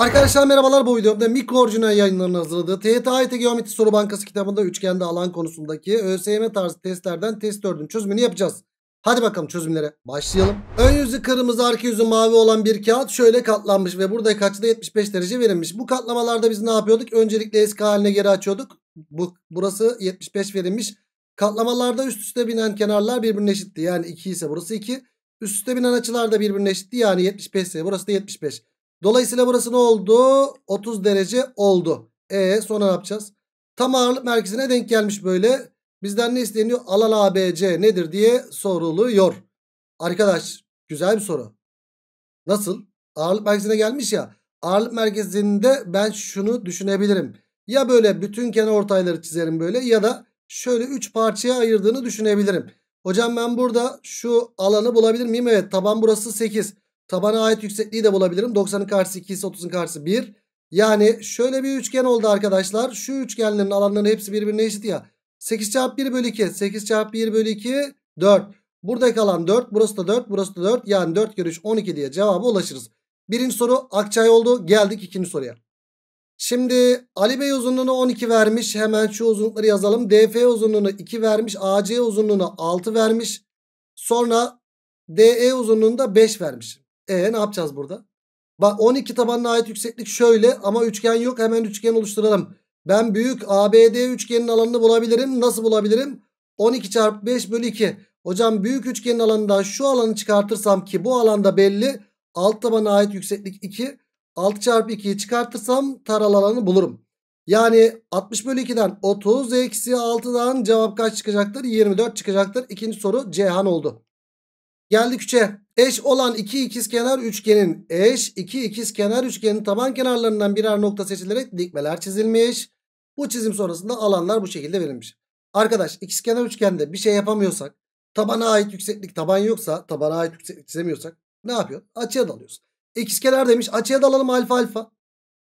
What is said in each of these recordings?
Arkadaşlar merhabalar bu videomda mikro orijinal yayınlarının hazırladığı TYT Geometri Soru Bankası kitabında üçgende alan konusundaki ÖSYM tarzı testlerden test 4'ün çözümünü yapacağız. Hadi bakalım çözümlere başlayalım. Ön yüzü kırmızı arka yüzü mavi olan bir kağıt şöyle katlanmış ve burada açıda 75 derece verilmiş. Bu katlamalarda biz ne yapıyorduk? Öncelikle eski haline geri açıyorduk. Bu, burası 75 verilmiş. Katlamalarda üst üste binen kenarlar birbirine eşitti. Yani 2 ise burası 2. Üst üste binen açılar da birbirine eşitti. Yani 75 ise burası da 75. Dolayısıyla burası ne oldu? 30 derece oldu. E sonra ne yapacağız? Tam ağırlık merkezine denk gelmiş böyle. Bizden ne isteniyor? Alan ABC nedir diye soruluyor. Arkadaş güzel bir soru. Nasıl? Ağırlık merkezine gelmiş ya. Ağırlık merkezinde ben şunu düşünebilirim. Ya böyle bütün kenar ortayları çizerim böyle ya da şöyle 3 parçaya ayırdığını düşünebilirim. Hocam ben burada şu alanı bulabilir miyim? Evet taban burası 8. Tabana ait yüksekliği de bulabilirim. 90'ın karşısı 2 ise 30'un karşısı 1. Yani şöyle bir üçgen oldu arkadaşlar. Şu üçgenlerin alanların hepsi birbirine eşit ya. 8 çarpı 1 bölü 2. 8 çarpı 1 bölü 2 4. Buradaki alan 4. Burası da 4. Burası da 4. Yani 4 kere 3 12 diye cevaba ulaşırız. Birinci soru Akçay oldu. Geldik ikinci soruya. Şimdi Ali Bey uzunluğunu 12 vermiş. Hemen şu uzunlukları yazalım. DF uzunluğunu 2 vermiş. AC uzunluğunu 6 vermiş. Sonra DE uzunluğunu da 5 vermiş. E ne yapacağız burada? Bak 12 tabanına ait yükseklik şöyle ama üçgen yok. Hemen üçgen oluşturalım. Ben büyük ABD üçgenin alanını bulabilirim. Nasıl bulabilirim? 12 çarpı 5 bölü 2. Hocam büyük üçgenin alanından şu alanı çıkartırsam ki bu alanda belli. Alt tabana ait yükseklik 2. 6 çarpı 2'yi çıkartırsam taral alanı bulurum. Yani 60 bölü 2'den 30 eksi 6'dan cevap kaç çıkacaktır? 24 çıkacaktır. İkinci soru Cihan oldu. Geldik 3'e. Eş olan iki ikizkenar üçgenin eş iki ikizkenar üçgenin taban kenarlarından birer nokta seçilerek dikmeler çizilmiş. Bu çizim sonrasında alanlar bu şekilde verilmiş. Arkadaş ikizkenar üçgende bir şey yapamıyorsak tabana ait yükseklik taban yoksa tabana ait yükseklik çizemiyorsak ne yapıyor? Açıya dalıyoruz. İkizkenar demiş açıya dalalım alfa alfa.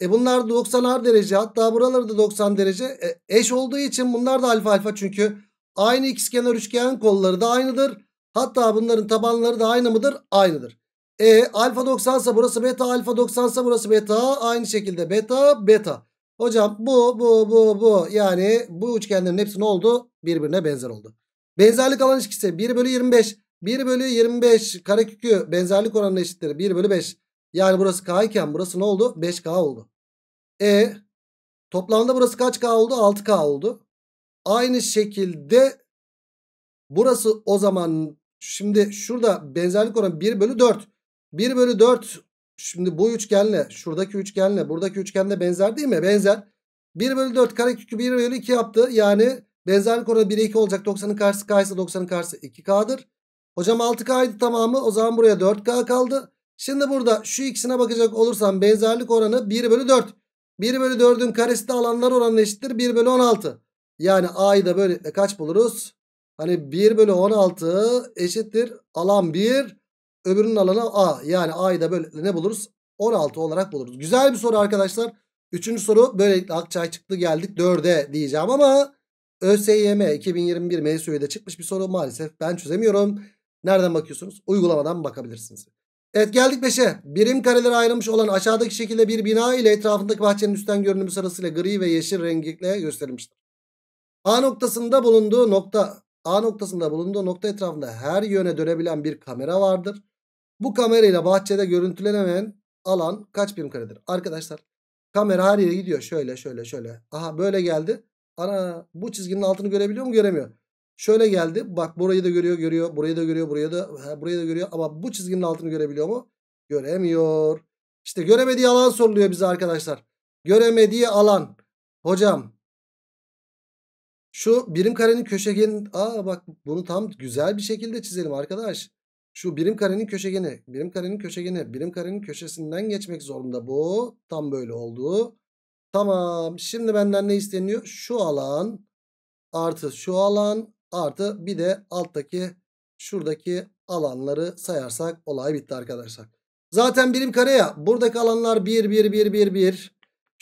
E bunlar 90 derece hatta buraları da 90 derece e, eş olduğu için bunlar da alfa alfa çünkü aynı ikizkenar üçgen kolları da aynıdır. Hatta bunların tabanları da aynı mıdır? Aynıdır. E alfa 90 ise burası beta, alfa 90 ise burası beta. Aynı şekilde beta, beta. Hocam bu, bu, bu, bu. Yani bu üçgenlerin hepsi ne oldu? Birbirine benzer oldu. Benzerlik alan ilişkisi 1 bölü 25. 1 bölü 25 karekökü benzerlik oranına eşittir. 1 bölü 5. Yani burası K iken burası ne oldu? 5K oldu. E toplamda burası kaç K oldu? 6K oldu. Aynı şekilde burası o zaman Şimdi şurada benzerlik oranı 1 bölü 4. 1 bölü 4 şimdi bu üçgenle şuradaki üçgenle buradaki üçgenle benzer değil mi? Benzer. 1 bölü 4 karekökü 1 bölü 2 yaptı. Yani benzerlik oranı 1'e 2 olacak. 90'ın karşısı k ise 90'ın karşısı 2k'dır. Hocam 6k'ydı tamamı. O zaman buraya 4k kaldı. Şimdi burada şu ikisine bakacak olursam benzerlik oranı 1 bölü 4. 1 bölü 4'ün karesi de alanlar oranına eşittir. 1 bölü 16. Yani a'yı da böyle kaç buluruz? Hani 1 bölü 16 eşittir alan 1 öbürünün alanı A. Yani A'yı da böyle ne buluruz? 16 olarak buluruz. Güzel bir soru arkadaşlar. Üçüncü soru böylelikle Akçay çıktı geldik 4'e diyeceğim ama ÖSYM 2021 MSÜ'de çıkmış bir soru maalesef ben çözemiyorum. Nereden bakıyorsunuz? Uygulamadan bakabilirsiniz. Evet geldik 5'e. Birim karelere ayrılmış olan aşağıdaki şekilde bir bina ile etrafındaki bahçenin üstten görünümü sırasıyla gri ve yeşil renkle gösterilmiştir. A noktasında bulunduğu nokta A noktasında bulunduğu nokta etrafında her yöne dönebilen bir kamera vardır. Bu kamerayla bahçede görüntülenemeyen alan kaç birim karedir? Arkadaşlar kamera her yere gidiyor. Şöyle şöyle şöyle. Aha böyle geldi. Ana bu çizginin altını görebiliyor mu? Göremiyor. Şöyle geldi. Bak burayı da görüyor, görüyor. Burayı da görüyor, burayı da he, burayı da görüyor ama bu çizginin altını görebiliyor mu? Göremiyor. İşte göremediği alan soruluyor bize arkadaşlar. Göremediği alan. Hocam şu birim karenin köşegenin aa bak bunu tam güzel bir şekilde çizelim arkadaş. Şu birim karenin köşegeni, birim karenin köşegeni, birim karenin köşesinden geçmek zorunda bu. Tam böyle oldu. Tamam. Şimdi benden ne isteniyor? Şu alan artı şu alan artı bir de alttaki şuradaki alanları sayarsak olay bitti arkadaşlar. Zaten birim kare ya. Buradaki alanlar 1, 1, 1, 1, 1.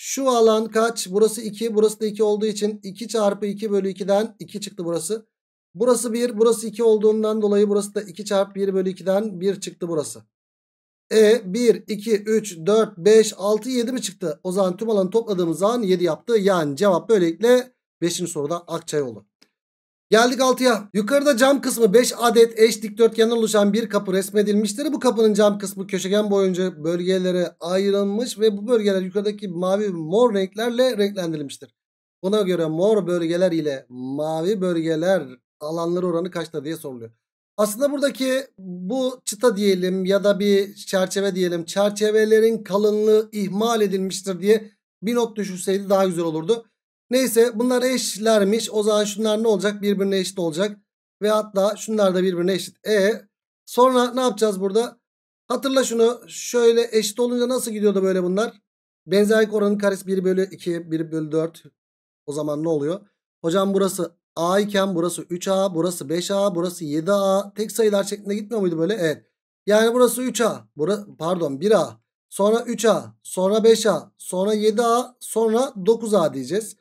Şu alan kaç? Burası 2. Burası da 2 olduğu için 2 çarpı 2 bölü 2'den 2 çıktı burası. Burası 1. Burası 2 olduğundan dolayı burası da 2 çarpı 1 bölü 2'den 1 çıktı burası. E 1, 2, 3, 4, 5, 6, 7 mi çıktı? O zaman tüm alanı topladığımız zaman 7 yaptı. Yani cevap böylelikle 5. soruda Akçay olur. Geldik 6'ya. Yukarıda cam kısmı 5 adet eş dikdörtgenden oluşan bir kapı resmedilmiştir. Bu kapının cam kısmı köşegen boyunca bölgelere ayrılmış ve bu bölgeler yukarıdaki mavi mor renklerle renklendirilmiştir. Buna göre mor bölgeler ile mavi bölgeler alanları oranı kaçta diye soruluyor. Aslında buradaki bu çıta diyelim ya da bir çerçeve diyelim. Çerçevelerin kalınlığı ihmal edilmiştir diye bir not düşürseydi daha güzel olurdu. Neyse bunlar eşlermiş. O zaman şunlar ne olacak? Birbirine eşit olacak. Ve hatta şunlar da birbirine eşit. E sonra ne yapacağız burada? Hatırla şunu. Şöyle eşit olunca nasıl gidiyordu böyle bunlar? Benzerlik oranının karesi 1 bölü 2, 1 bölü 4. O zaman ne oluyor? Hocam burası A iken burası 3A, burası 5A, burası 7A. Tek sayılar şeklinde gitmiyor muydu böyle? Evet. Yani burası 3A. Bura, pardon 1A. Sonra 3A. Sonra 5A. Sonra 7A. Sonra 9A diyeceğiz.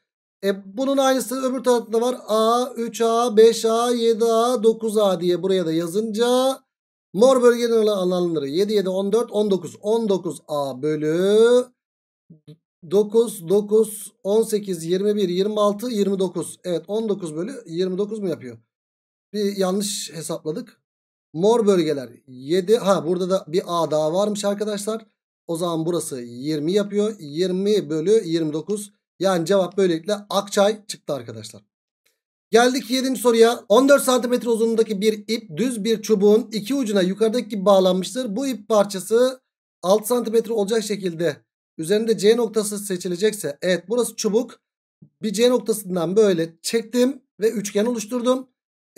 E, bunun aynısı öbür tarafta var. A, 3A, 5A, 7A, 9A diye buraya da yazınca mor bölgenin olan alanları 7, 7, 14, 19. 19A bölü 9, 9, 18, 21, 26, 29. Evet 19 bölü 29 mu yapıyor? Bir yanlış hesapladık. Mor bölgeler 7. Ha burada da bir A daha varmış arkadaşlar. O zaman burası 20 yapıyor. 20 bölü 29. Yani cevap böylelikle Akçay çıktı arkadaşlar. Geldik 7. soruya. 14 cm uzunluğundaki bir ip düz bir çubuğun iki ucuna yukarıdaki gibi bağlanmıştır. Bu ip parçası 6 cm olacak şekilde üzerinde C noktası seçilecekse. Evet burası çubuk. Bir C noktasından böyle çektim ve üçgen oluşturdum.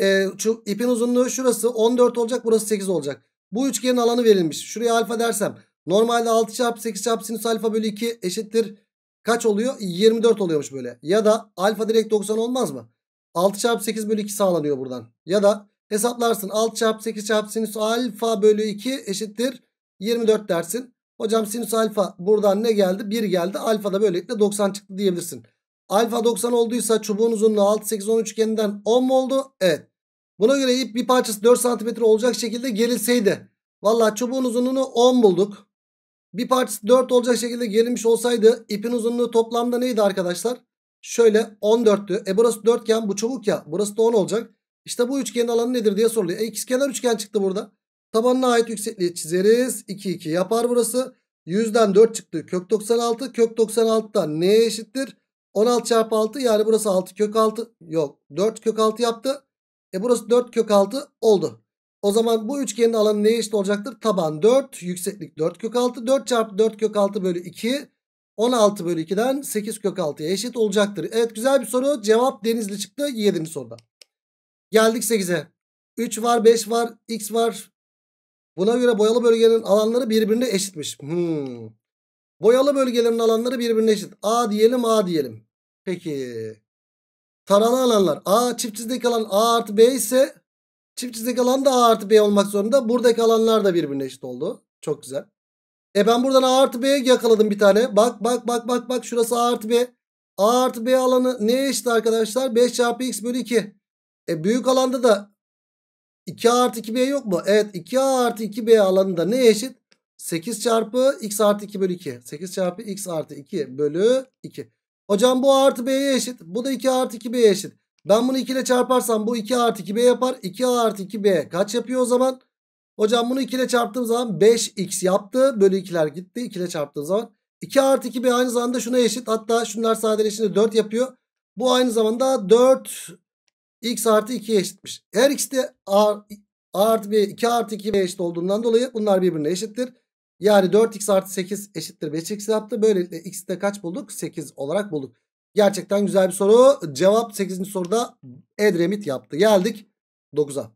E, şu ipin uzunluğu şurası 14 olacak burası 8 olacak. Bu üçgenin alanı verilmiş. Şuraya alfa dersem normalde 6 çarpı 8 çarpı sinüs alfa bölü 2 eşittir kaç oluyor? 24 oluyormuş böyle. Ya da alfa direkt 90 olmaz mı? 6 çarpı 8 bölü 2 sağlanıyor buradan. Ya da hesaplarsın 6 çarpı 8 çarpı sinüs alfa bölü 2 eşittir 24 dersin. Hocam sinüs alfa buradan ne geldi? 1 geldi. Alfa da böylelikle 90 çıktı diyebilirsin. Alfa 90 olduysa çubuğun uzunluğu 6, 8, 10 üçgeninden 10 mu oldu? Evet. Buna göre ip bir parçası 4 cm olacak şekilde gerilseydi. Valla çubuğun uzunluğunu 10 bulduk. Bir parçası 4 olacak şekilde gerilmiş olsaydı ipin uzunluğu toplamda neydi arkadaşlar? Şöyle 14'tü. E burası 4 iken bu çubuk ya. Burası da 10 olacak. İşte bu üçgenin alanı nedir diye soruluyor. E ikizkenar üçgen çıktı burada. Tabanına ait yüksekliği çizeriz. 2 2 yapar burası. 100'den 4 çıktı. Kök 96. Kök 96'dan neye eşittir? 16 çarpı 6 yani burası 6 kök 6. Yok 4 kök 6 yaptı. E burası 4 kök 6 oldu. O zaman bu üçgenin alanı neye eşit olacaktır? Taban 4, yükseklik 4 kök 6. 4 çarpı 4 kök 6 bölü 2. 16 bölü 2'den 8 kök 6'ya eşit olacaktır. Evet güzel bir soru. Cevap Denizli çıktı 7. soruda. Geldik 8'e. 3 var, 5 var, x var. Buna göre boyalı bölgenin alanları birbirine eşitmiş. Hmm. Boyalı bölgelerin alanları birbirine eşit. A diyelim, A diyelim. Peki. Taralı alanlar. A çift çizdeki alan A artı B ise Çift çizdik alan da A artı B olmak zorunda. Buradaki alanlar da birbirine eşit oldu. Çok güzel. E ben buradan A artı B'ye yakaladım bir tane. Bak bak bak bak bak şurası A artı B. A artı B alanı ne eşit arkadaşlar? 5 çarpı x bölü 2. E büyük alanda da 2 artı 2b yok mu? Evet 2 a artı 2b alanında ne eşit? 8 çarpı x artı 2 bölü 2. 8 çarpı x artı 2 bölü 2. Hocam bu a artı b'ye eşit. Bu da 2 artı 2b'ye eşit. Ben bunu 2 ile çarparsam bu 2A artı 2B yapar. 2A artı 2B kaç yapıyor o zaman? Hocam bunu 2 ile çarptığım zaman 5x yaptı. Bölü 2'ler gitti. 2 ile çarptığım zaman 2 artı 2b aynı zamanda şuna eşit. Hatta şunlar sadeleşince 4 yapıyor. Bu aynı zamanda 4 x artı 2'ye eşitmiş. Her x de a, a artı b 2 artı 2b eşit olduğundan dolayı bunlar birbirine eşittir. Yani 4x artı 8 eşittir 5x yaptı. Böylelikle de kaç bulduk? 8 olarak bulduk. Gerçekten güzel bir soru. Cevap 8. soruda Edremit yaptı. Geldik 9'a.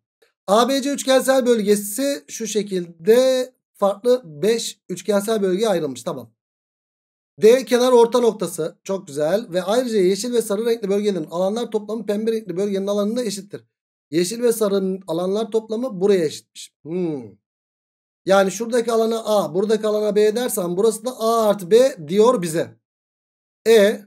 ABC üçgensel bölgesi şu şekilde farklı 5 üçgensel bölgeye ayrılmış. Tamam. D kenar orta noktası çok güzel ve ayrıca yeşil ve sarı renkli bölgenin alanlar toplamı pembe renkli bölgenin alanına eşittir. Yeşil ve sarı alanlar toplamı buraya eşitmiş. Hmm. Yani şuradaki alana A, buradaki alana B dersen burası da A artı B diyor bize. E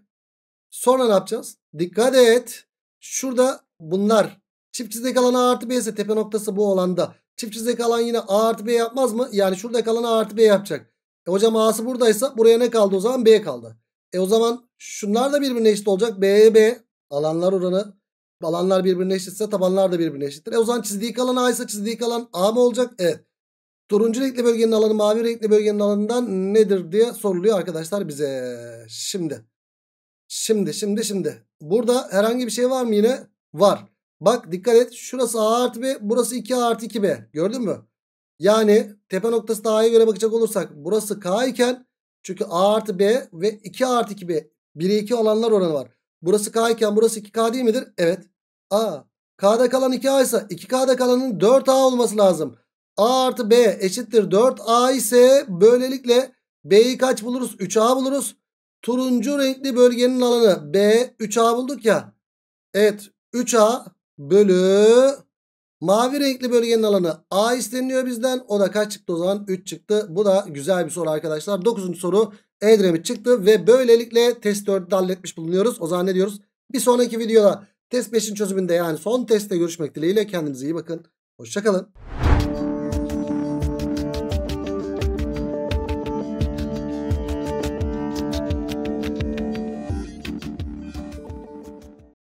Sonra ne yapacağız? Dikkat et. Şurada bunlar çift çizdeki alan A artı B ise tepe noktası bu olanda. Çift çizdeki alan yine A artı B yapmaz mı? Yani şuradaki alan A artı B yapacak. E hocam A'sı buradaysa buraya ne kaldı o zaman? B kaldı. E o zaman şunlar da birbirine eşit olacak. B'ye B alanlar oranı alanlar birbirine eşitse tabanlar da birbirine eşittir. E o zaman çizdiği kalan A ise çizdiği kalan A mı olacak? Evet. Turuncu renkli bölgenin alanı mavi renkli bölgenin alanından nedir diye soruluyor arkadaşlar bize. Şimdi Şimdi şimdi şimdi. Burada herhangi bir şey var mı yine? Var. Bak dikkat et. Şurası A artı B. Burası 2 A artı 2B. Gördün mü? Yani tepe noktası da A'ya göre bakacak olursak. Burası K iken. Çünkü A artı B ve 2 A artı 2B. 1'e 2 olanlar oranı var. Burası K iken burası 2K değil midir? Evet. A. K'da kalan 2A ise 2K'da kalanın 4A olması lazım. A artı B eşittir 4A ise böylelikle B'yi kaç buluruz? 3A buluruz. Turuncu renkli bölgenin alanı B 3A bulduk ya. Evet 3A bölü mavi renkli bölgenin alanı A isteniliyor bizden. O da kaç çıktı o zaman? 3 çıktı. Bu da güzel bir soru arkadaşlar. 9. soru Edremit çıktı ve böylelikle test 4'ü halletmiş bulunuyoruz. O zaman ne diyoruz? Bir sonraki videoda test 5'in çözümünde yani son testte görüşmek dileğiyle kendinize iyi bakın. Hoşçakalın.